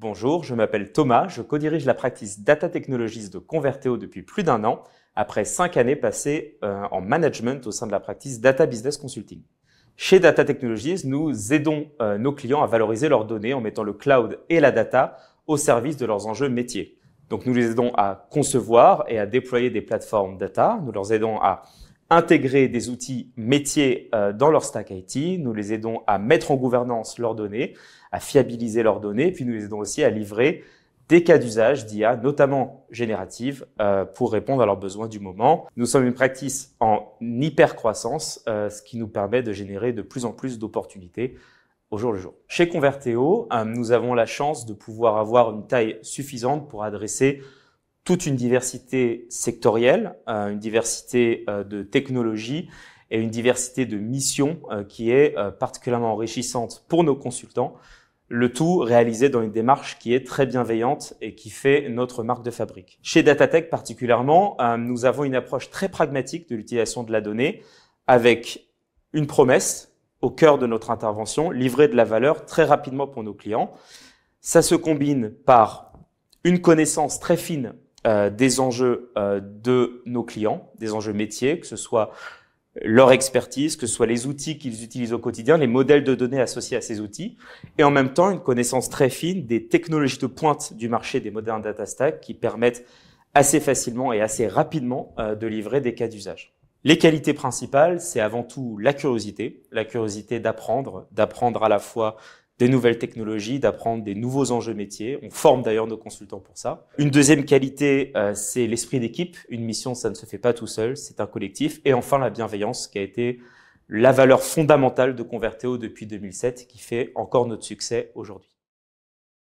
Bonjour, je m'appelle Thomas, je co-dirige la pratique Data Technologies de Converteo depuis plus d'un an, après cinq années passées euh, en management au sein de la pratique Data Business Consulting. Chez Data Technologies, nous aidons euh, nos clients à valoriser leurs données en mettant le cloud et la data au service de leurs enjeux métiers. Donc nous les aidons à concevoir et à déployer des plateformes data, nous leur aidons à intégrer des outils métiers euh, dans leur stack IT. Nous les aidons à mettre en gouvernance leurs données, à fiabiliser leurs données, puis nous les aidons aussi à livrer des cas d'usage d'IA, notamment générative, euh, pour répondre à leurs besoins du moment. Nous sommes une practice en hyper croissance, euh, ce qui nous permet de générer de plus en plus d'opportunités au jour le jour. Chez Converteo, nous avons la chance de pouvoir avoir une taille suffisante pour adresser toute une diversité sectorielle, euh, une diversité euh, de technologies et une diversité de missions euh, qui est particulièrement enrichissante pour nos consultants, le tout réalisé dans une démarche qui est très bienveillante et qui fait notre marque de fabrique. Chez Datatech particulièrement, nous avons une approche très pragmatique de l'utilisation de la donnée avec une promesse au cœur de notre intervention, livrer de la valeur très rapidement pour nos clients. Ça se combine par une connaissance très fine euh, des enjeux euh, de nos clients, des enjeux métiers, que ce soit leur expertise, que ce soit les outils qu'ils utilisent au quotidien, les modèles de données associés à ces outils, et en même temps une connaissance très fine des technologies de pointe du marché des modernes data stack qui permettent assez facilement et assez rapidement euh, de livrer des cas d'usage. Les qualités principales, c'est avant tout la curiosité, la curiosité d'apprendre, d'apprendre à la fois des nouvelles technologies, d'apprendre des nouveaux enjeux métiers. On forme d'ailleurs nos consultants pour ça. Une deuxième qualité, euh, c'est l'esprit d'équipe. Une mission, ça ne se fait pas tout seul, c'est un collectif. Et enfin, la bienveillance qui a été la valeur fondamentale de Converteo depuis 2007 qui fait encore notre succès aujourd'hui.